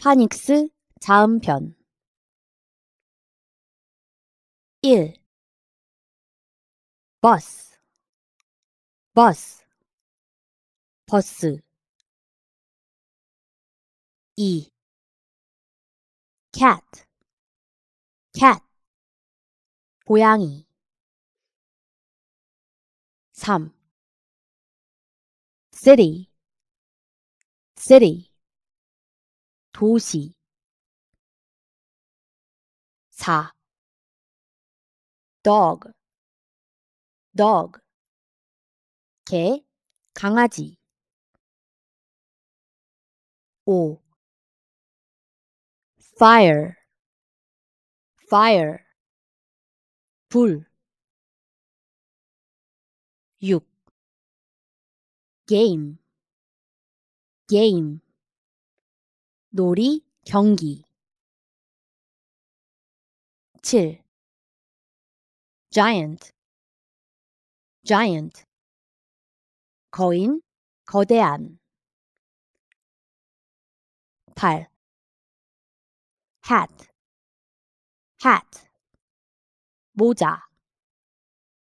파닉스 자음편 1. 버스 버스 버스 2. cat cat 고양이 3. city 도시 4. dog dog 개 강아지 5. fire fire 불 6. game game 놀이, 경기. 7. giant, giant. 거인, 거대한. 8. hat, hat. 모자.